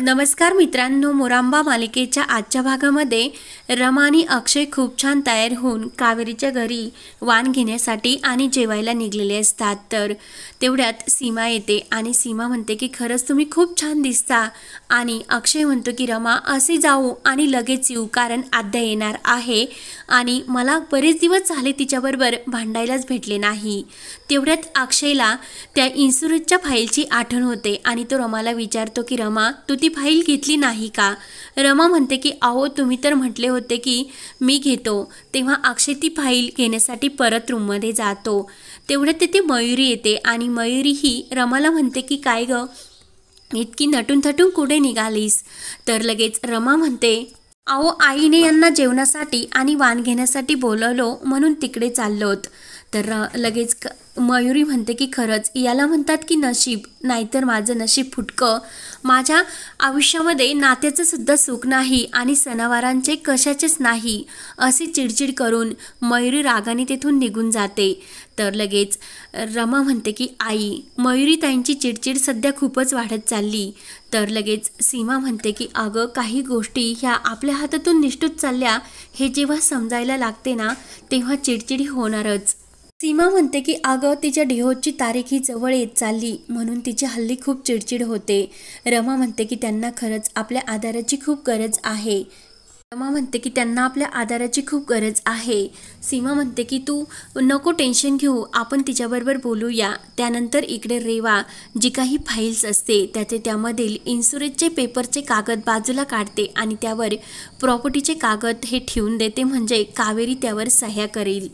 नमस्कार मित्रांनो मोरांबा मालिकेच्या आजच्या भागामध्ये रमा अक्षय खूप छान तयार होऊन कावेरीच्या घरी वाण घेण्यासाठी आणि जेवायला निघलेले असतात तर तेवढ्यात सीमा येते आणि सीमा म्हणते की खरंच तुम्ही खूप छान दिसता आणि अक्षय म्हणतो की रमा असे जाऊ आणि लगेच येऊ कारण आद्या येणार आहे आणि मला बरेच दिवस झाले तिच्याबरोबर भांडायलाच भेटले नाही तेवढ्यात अक्षयला त्या इन्शुरन्सच्या फाईलची आठवण होते आणि तो रमाला विचारतो की रमा तू ती फाईल घेतली नाही का रमा म्हणते की आहो तुम्ही तर म्हटले होते की मी घेतो तेव्हा अक्षय ती फाईल घेण्यासाठी परत रूममध्ये जातो तेवढ्यात तिथे मयुरी येते आणि मयुरी ही रमाला म्हणते की काय ग इतकी नटून थटून कुठे निघालीस तर लगेच रमा म्हणते अहो आईने यांना जेवणासाठी आणि वाण घेण्यासाठी बोलवलो म्हणून तिकडे चाललोत तर लगेच मयुरी म्हणते की खरंच याला म्हणतात की नशीब नाहीतर माझं नशीब फुटकं माझ्या आयुष्यामध्ये नात्याचं सुद्धा सुख नाही आणि सणावारांचे कशाचेच नाही असे चिडचिड करून मयुरी रागाने तेथून निघून जाते तर लगेच रमा म्हणते की आई मयुरी ताईंची चिडचिड सध्या खूपच वाढत चालली तर लगेच सीमा म्हणते की अगं काही गोष्टी ह्या आपल्या हातातून निष्ठूत चालल्या हे जेव्हा समजायला लागते ना तेव्हा चिडचिडी होणारच सीमा म्हणते की अगं तिच्या डिहोजची तारीख ही जवळ येत चालली म्हणून तिची हल्ली खूप चिडचिड होते रमा म्हणते की त्यांना खरंच आपल्या आधाराची खूप गरज आहे रमा म्हणते की त्यांना आपल्या आधाराची खूप गरज आहे सीमा म्हणते की तू नको टेन्शन घेऊ आपण तिच्याबरोबर बोलूया त्यानंतर इकडे रेवा जी काही फाईल्स असते त्याचे त्यामधील इन्शुरन्सचे पेपरचे कागद बाजूला काढते आणि त्यावर प्रॉपर्टीचे कागद हे ठेवून देते म्हणजे कावेरी त्यावर सह्या करेल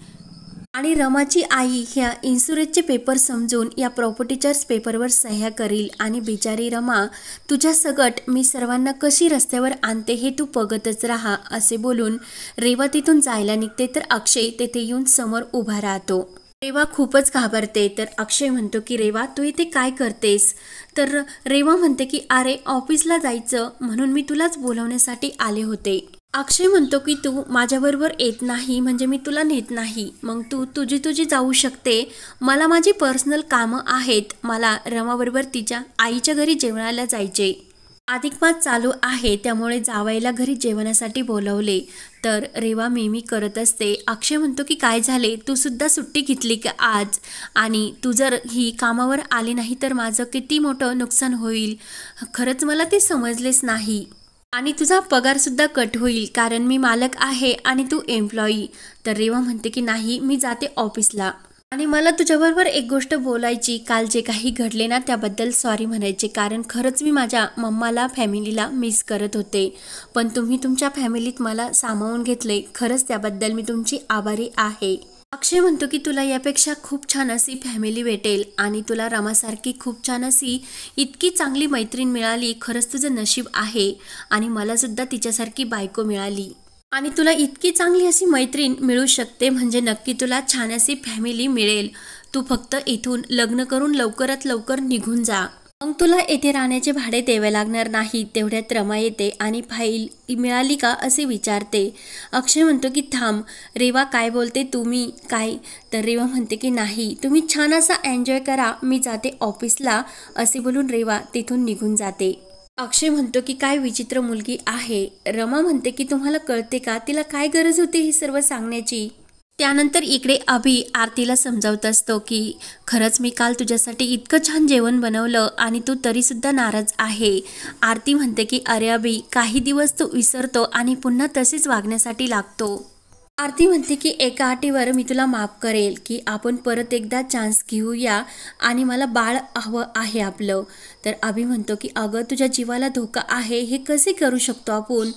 आणि रमाची आई ह्या इन्शुरन्सचे पेपर समजून या प्रॉपर्टीच्याच पेपरवर सह्या करील आणि बिचारी रमा तुझ्या सगट मी सर्वांना कशी रस्त्यावर आणते हे तू बघतच राहा असे बोलून रेवा तिथून जायला निघते तर अक्षय तेथे येऊन समोर उभा राहतो रेवा खूपच घाबरते तर अक्षय म्हणतो की रेवा तू इथे काय करतेस तर रेवा म्हणते की अरे ऑफिसला जायचं म्हणून मी तुलाच बोलवण्यासाठी आले होते अक्षय म्हणतो की तू माझ्याबरोबर येत नाही म्हणजे मी तुला नेत नाही मग तू तुझी तुझी जाऊ शकते मला माझी पर्सनल कामं आहेत मला रमाबरोबर तिच्या आईच्या घरी जेवणाला जायचे अधिक पाच चालू आहे त्यामुळे जावायला घरी जेवणासाठी बोलवले तर रेवा मी करत असते अक्षय म्हणतो की काय झाले तू सुद्धा सुट्टी घेतली का आज आणि तू जर ही कामावर आली नाही तर माझं किती मोठं नुकसान होईल खरंच मला ते समजलेच नाही आणि तुझा पगारसुद्धा कट होईल कारण मी मालक आहे आणि तू एम्प्लॉई तर रेवा म्हणते की नाही मी जाते ऑफिसला आणि मला तुझ्याबरोबर एक गोष्ट बोलायची काल जे काही घडले ना त्याबद्दल सॉरी म्हणायचे कारण खरंच मी माझ्या मम्माला फॅमिलीला मिस करत होते पण तुम्ही तुमच्या फॅमिलीत मला सामावून घेतले खरंच त्याबद्दल मी तुमची आभारी आहे अक्षय म्हणतो की तुला यापेक्षा खूप छान अशी फॅमिली भेटेल आणि तुला रामासारखी खूप छान अशी इतकी चांगली मैत्रीण मिळाली खरंच तुझं नशीब आहे आणि मलासुद्धा तिच्यासारखी बायको मिळाली आणि तुला इतकी चांगली अशी मैत्रीण मिळू शकते म्हणजे नक्की तुला छान अशी फॅमिली मिळेल तू फक्त इथून लग्न करून लवकरात लवकर निघून जा मग तुला येथे राहण्याचे भाडे द्यावे लागणार नाही तेवढ्यात रमा येते आणि फाईल मिळाली का असे विचारते अक्षय म्हणतो की थांब रेवा काय बोलते तुम्ही काय तर रेवा म्हणते की नाही तुम्ही छान असा एन्जॉय करा मी जाते ऑफिसला असे बोलून रेवा तिथून निघून जाते अक्षय म्हणतो की काय विचित्र मुलगी आहे रमा म्हणते की तुम्हाला कळते का तिला काय गरज होती ही सर्व सांगण्याची त्यानंतर इकडे अभि आरतीला समजावत असतो की खरंच मी काल तुझ्यासाठी इतकं छान जेवण बनवलं आणि तू तरीसुद्धा नाराज आहे आरती म्हणते की अरे अभि काही दिवस तू विसरतो आणि पुन्हा तसेच वागण्यासाठी लागतो आरती म्हणते की एका आटीवर मी तुला माफ करेल की आपण परत एकदा चान्स घेऊया आणि मला बाळ हवं आहे आपलं तर अभि म्हणतो की अगं तुझ्या जीवाला धोका आहे हे कसे करू शकतो आपण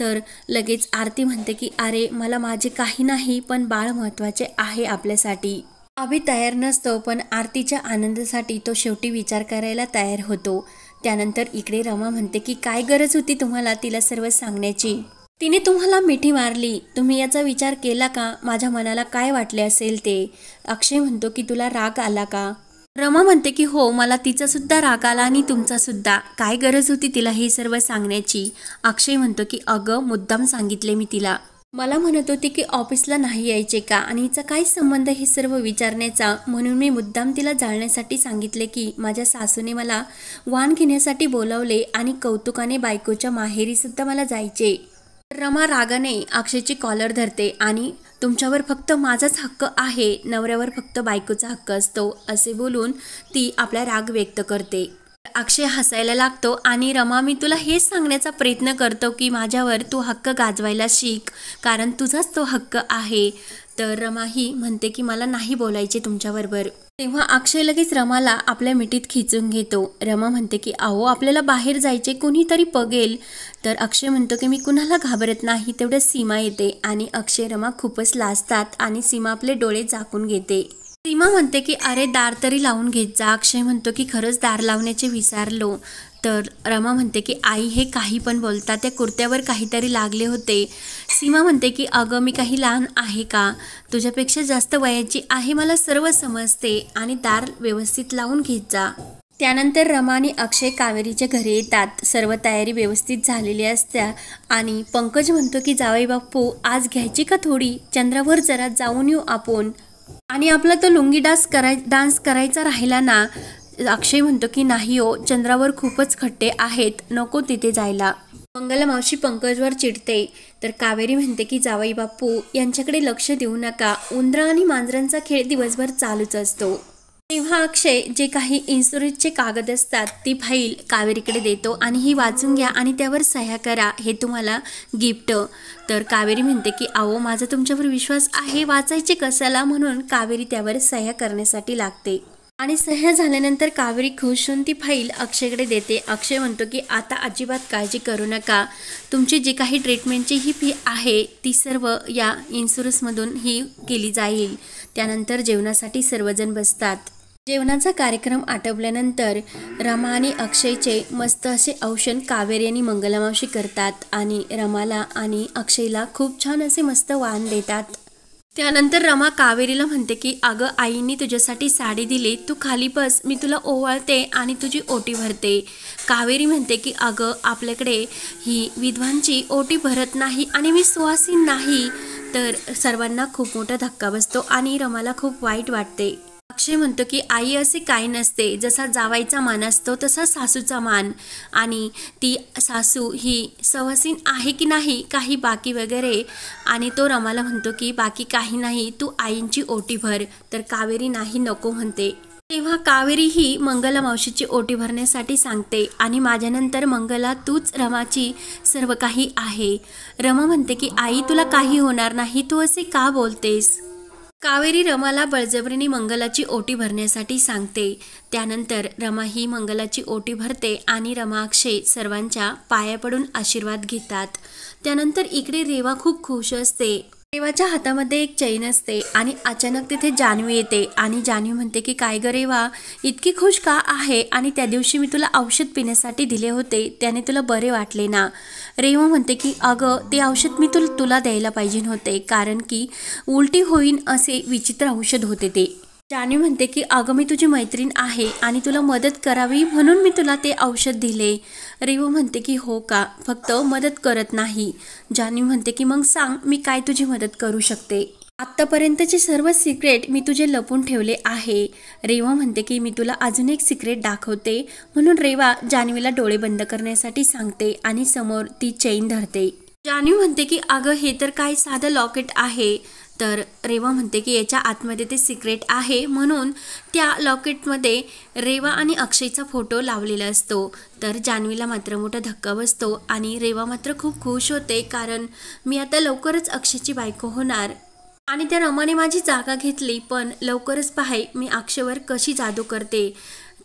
तर लगेच आरती म्हणते की अरे मला माझे काही नाही पण बाळ महत्त्वाचे आहे आपल्यासाठी अभि तयार नसतो पण आरतीच्या आनंदासाठी तो शेवटी विचार करायला तयार होतो त्यानंतर इकडे रमा म्हणते की काय गरज होती तुम्हाला तिला सर्व सांगण्याची तिने तुम्हाला मिठी मारली तुम्ही याचा विचार केला का माझ्या मनाला काय वाटले असेल ते अक्षय म्हणतो की तुला राग आला का रमा म्हणते की हो मला तिचासुद्धा राग आला आणि तुमचासुद्धा काय गरज होती तिला हे सर्व सांगण्याची अक्षय म्हणतो की अगं मुद्दाम सांगितले मी तिला मला म्हणत होते की ऑफिसला नाही यायचे का आणि हिचा काय संबंध हे सर्व विचारण्याचा म्हणून मी मुद्दाम तिला जाळण्यासाठी सांगितले की माझ्या सासूने मला वाण घेण्यासाठी बोलावले आणि कौतुकाने बायकोच्या माहेरीसुद्धा मला जायचे रमा रागाने अक्षयची कॉलर धरते आणि तुमच्यावर फक्त माझाच हक्क आहे नवऱ्यावर फक्त बायकोचा हक्क असतो असे बोलून ती आपला राग व्यक्त करते अक्षय हसायला लागतो आणि रमा मी तुला हेच सांगण्याचा प्रयत्न करतो की माझ्यावर तू हक्क गाजवायला शिक कारण तुझाच तो हक्क आहे तर रमा ही म्हणते की मला नाही बोलायचे तुमच्याबरोबर तेव्हा अक्षय लगेच रमाला आपल्या मिठीत खिचून घेतो रमा म्हणते की आहो आपल्याला बाहेर जायचे कुणीतरी पगेल तर अक्षय म्हणतो की मी कुणाला घाबरत नाही तेवढ्या सीमा येते आणि अक्षय रमा खूपच लाजतात आणि सीमा आपले डोळे झाकून घेते सीमा म्हणते की अरे दार तरी लावून घेत जा अक्षय म्हणतो की खरंच दार लावण्याचे विसारलो तर रमा म्हणते की आई हे काही पण बोलतात त्या कुर्त्यावर काहीतरी लागले होते सीमा म्हणते की अगं मी काही लहान आहे का तुझ्यापेक्षा जास्त वयाची आहे मला सर्व समजते आणि दार व्यवस्थित लावून घेत जा त्यानंतर रमा आणि अक्षय कावेरीच्या घरी येतात सर्व तयारी व्यवस्थित झालेली असत्या आणि पंकज म्हणतो की जावई बाप्पू आज घ्यायची का थोडी चंद्रावर जरा जाऊन येऊ आपण आणि आपला तो लुंगी डान्स कराय डान्स करायचा राहिला ना अक्षय म्हणतो की नाही हो चंद्रावर खूपच खट्टे आहेत नको तिथे जायला मंगला मावशी पंकजवर चिडते तर कावेरी म्हणते की जावाई बाप्पू यांच्याकडे लक्ष देऊ नका उंदरा आणि मांजरांचा खेळ दिवसभर चालूच असतो तेव्हा अक्षय जे काही इन्शुरन्सचे कागद असतात ती फाईल कावेरीकडे देतो आणि ही वाचून घ्या आणि त्यावर सह्या करा हे तुम्हाला गिफ्ट तर कावेरी म्हणते की आओ माझा तुमच्यावर विश्वास आहे वाचायचे कशाला म्हणून कावेरी त्यावर सह्या करण्यासाठी लागते आणि सह्या झाल्यानंतर कावेरी खुश होऊन ती फाईल अक्षयकडे देते अक्षय म्हणतो की आता अजिबात काळजी करू नका तुमची जी काही ट्रीटमेंटची ही फी आहे ती सर्व या इन्शुरन्समधून ही केली जाईल त्यानंतर जेवणासाठी सर्वजण बसतात जेवणाचा कार्यक्रम आठवल्यानंतर रमा आणि अक्षयचे मस्त असे औषण कावेरी आणि मंगलमावशी करतात आणि रमाला आणि अक्षयला खूप छान असे मस्त वाण देतात त्यानंतर रमा कावेरीला म्हणते की अगं आईंनी तुझ्यासाठी साडी दिली तू खाली बस मी तुला ओवाळते आणि तुझी ओटी भरते कावेरी म्हणते की अगं आपल्याकडे ही विधवांची ओटी भरत नाही आणि मी सुवासी नाही तर सर्वांना खूप मोठा धक्का बसतो आणि रमाला खूप वाईट वाटते अक्षय म्हणतो की आई असे काय नसते जसा जावायचा मान असतो तसा सासूचा मान आणि ती सासू ही सहसीन आहे की नाही काही बाकी वगैरे आणि तो रमाला म्हणतो की बाकी काही नाही तू आईंची ओटी भर तर कावेरी नाही नको म्हणते तेव्हा कावेरी ही मंगला मावशीची ओटी भरण्यासाठी सांगते आणि माझ्यानंतर मंगला तूच रमाची सर्व काही आहे रमा म्हणते की आई तुला काही होणार नाही तू असे का बोलतेस कावेरी रमाला बळजबरीनी मंगलाची ओटी भरण्यासाठी सांगते त्यानंतर रमा ही मंगलाची ओटी भरते आणि रमा अक्षय सर्वांच्या पाया पडून आशीर्वाद घेतात त्यानंतर इकडे रेवा खूप खुश असते रेवाच्या हातामध्ये एक चैन असते आणि अचानक तिथे जान्हवी येते आणि जानवी म्हणते की काय गरेवा रेवा इतकी खुश का आहे आणि त्या दिवशी मी तुला औषध पिण्यासाठी दिले होते त्याने तुला बरे वाटले ना रेवा म्हणते की अगं ते औषध मी तुला तुला द्यायला पाहिजे नव्हते कारण की उलटी होईन असे विचित्र औषध होते ते जान्हवी म्हणते की अगं मी तुझी मैत्रीण आहे आणि तुला मदत करावी म्हणून मी तुला ते औषध दिले रेवा म्हणते की हो का फक्त मदत करत नाही जाणीव म्हणते की मग सांग मी काय तुझी मदत करू शकते आत्तापर्यंतचे सर्व सिक्रेट मी तुझे लपून ठेवले आहे रेवा म्हणते की मी तुला अजून एक सिक्रेट दाखवते म्हणून रेवा जानवीला डोळे बंद करण्यासाठी सांगते आणि समोर ती चेन धरते जानवी म्हणते की अगं हे तर काय साधं लॉकेट आहे तर रेवा म्हणते की याच्या आतमध्ये ते सिक्रेट आहे म्हणून त्या लॉकेटमध्ये रेवा आणि अक्षयचा फोटो लावलेला असतो तर जान्हवीला मात्र मोठा धक्का बसतो आणि रेवा मात्र खूप खुश होते कारण मी आता लवकरच अक्षयची बायको होणार आणि त्या रमाने माझी जागा घेतली पण लवकरच पाहाय मी अक्षयवर कशी जादू करते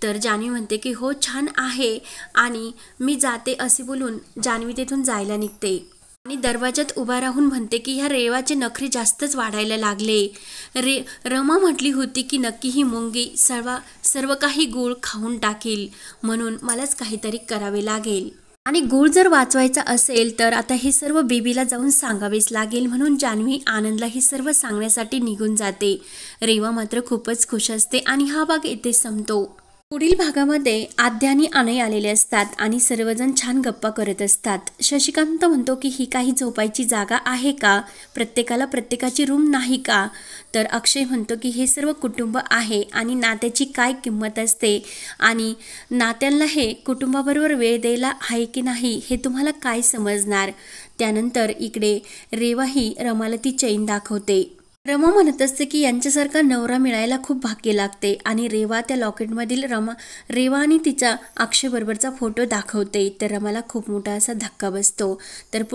तर जान्हवी म्हणते की हो छान आहे आणि मी जाते असे बोलून जान्हवी तिथून जायला निघते आणि दरवाजात उभा राहून म्हणते की ह्या रेवाचे नखरे जास्तच वाढायला लागले रे रमा म्हटली होती की नक्की ही मुंगी सर्व सर्व काही गूळ खाऊन टाकेल म्हणून मलाच काहीतरी करावे लागेल आणि गूळ जर वाचवायचा असेल तर आता हे सर्व बेबीला जाऊन सांगावेच लागेल म्हणून जान्हवी आनंदला हे सर्व सांगण्यासाठी निघून जाते रेवा मात्र खूपच खुश असते आणि हा भाग येथे संपतो पुढील भागामध्ये आद्यानी आणई आलेले असतात आणि सर्वजण छान गप्पा करत असतात शशिकांत म्हणतो की ही काही झोपायची जागा आहे का प्रत्येकाला प्रत्येकाची रूम नाही का तर अक्षय म्हणतो की हे सर्व कुटुंब आहे आणि नात्याची काय किंमत असते आणि नात्यांना हे कुटुंबाबरोबर वेळ द्यायला आहे की नाही हे तुम्हाला काय समजणार त्यानंतर इकडे रेवाही रमालती चैन दाखवते रमा म्हणत असते की यांच्यासारखा नवरा मिळायला खूप भाग्य लागते आणि रेवा त्या लॉकेटमधील रमा रेवा आणि तिच्या अक्षयबरोबरचा फोटो दाखवते तर रमाला खूप मोठा असा धक्का बसतो तर